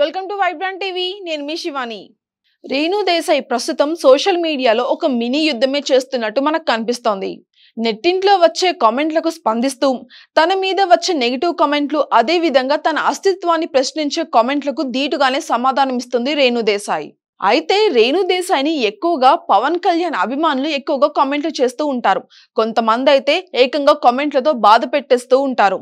welcome to Vibrant TV నేను మీ శివాని రేణు దేశాయ్ ప్రస్తుతం social మీడియాలో ఒక మినీ యుద్ధమే చేస్తున్నట్టు మనకు కనిపిస్తోంది నెట్టింట్లో వచ్చే కామెంట్లకు స్పందిస్తూ తన మీద వచ్చే నెగిటివ్ కామెంట్లు అదేవిధంగా తన అస్తిత్వాన్ని ప్రశ్నించే కామెంట్లకు ధీటుగానే సమాధానమిస్తుంది రేణు దేశాయ్ అయితే రేణు దేశాయిని ఎక్కువగా పవన్ కళ్యాణ్ అభిమానులు ఎక్కువగా కామెంట్లు చేస్తూ ఉంటారు కొంతమంది అయితే ఏకంగా కామెంట్లతో బాధ పెట్టేస్తూ ఉంటారు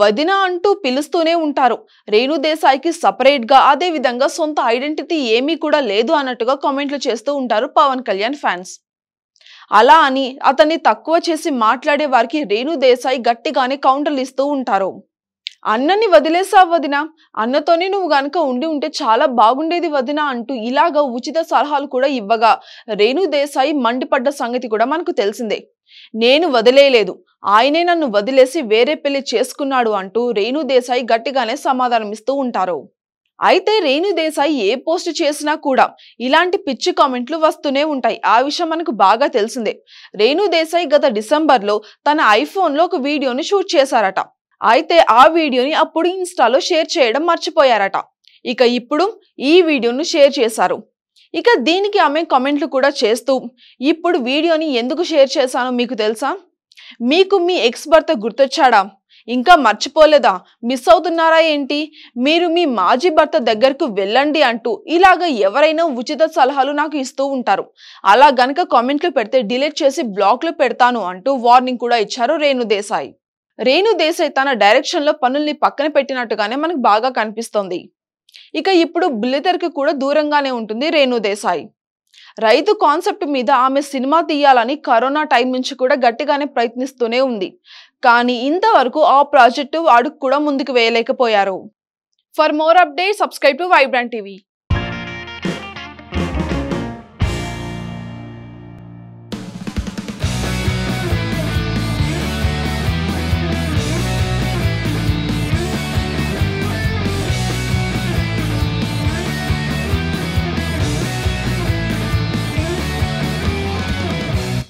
వదిన అంటూ పిలుస్తూనే ఉంటారు రేణుదేశాయికి సపరేట్గా అదేవిధంగా సొంత ఐడెంటిటీ ఏమీ కూడా లేదు అన్నట్టుగా కామెంట్లు చేస్తూ ఉంటారు పవన్ కళ్యాణ్ ఫ్యాన్స్ అలా అని అతన్ని తక్కువ చేసి మాట్లాడే వారికి రేణు గట్టిగానే కౌంటర్లు ఇస్తూ ఉంటారు అన్నని వదిలేసా వదిన అన్నతోనే నువ్వు గనక ఉండి ఉంటే చాలా బాగుండేది వదిన అంటూ ఇలాగ ఉచిత సలహాలు కూడా ఇవ్వగా రేణు మండిపడ్డ సంగతి కూడా మనకు తెలిసిందే నేను వదిలేయలేదు ఆయనే నన్ను వదిలేసి వేరే పెళ్లి చేసుకున్నాడు అంటూ రేణుదేశాయి గట్టిగానే సమాధానమిస్తూ ఉంటారు అయితే రేణుదేశాయి ఏ పోస్ట్ చేసినా కూడా ఇలాంటి పిచ్చి కామెంట్లు వస్తూనే ఉంటాయి ఆ విషయం మనకు బాగా తెలిసిందే రేణుదేశాయి గత డిసెంబర్లో తన ఐఫోన్లో ఒక వీడియోని షూట్ చేశారట అయితే ఆ వీడియోని అప్పుడు ఇన్స్టాలో షేర్ చేయడం మర్చిపోయారట ఇక ఇప్పుడు ఈ వీడియోను షేర్ చేశారు ఇక దీనికి ఆమె కామెంట్లు కూడా చేస్తూ ఇప్పుడు వీడియోని ఎందుకు షేర్ చేశానో మీకు తెలుసా మీకు మీ ఎక్స్ భర్త గుర్తొచ్చాడా ఇంకా మర్చిపోలేదా మిస్ అవుతున్నారా ఏంటి మీరు మీ మాజీ భర్త దగ్గరకు వెళ్ళండి అంటూ ఇలాగ ఎవరైనా ఉచిత సలహాలు నాకు ఇస్తూ ఉంటారు అలా గనక కామెంట్లు పెడితే డిలీట్ చేసి బ్లాక్లో పెడతాను అంటూ వార్నింగ్ కూడా ఇచ్చారు రేణు దేశాయ్ రేణు దేశాయ్ తన డైరెక్షన్లో పనుల్ని పక్కన పెట్టినట్టుగానే మనకు బాగా కనిపిస్తోంది ఇక ఇప్పుడు బుల్లితెరకు కూడా దూరంగానే ఉంటుంది రేణు దేశాయ్ రైతు కాన్సెప్ట్ మీద ఆమె సినిమా తీయాలని కరోనా టైం నుంచి కూడా గట్టిగానే ప్రయత్నిస్తూనే ఉంది కానీ ఇంతవరకు ఆ ప్రాజెక్టు అడుగు కూడా ముందుకు వేయలేకపోయారు for more update subscribe to Vibrant TV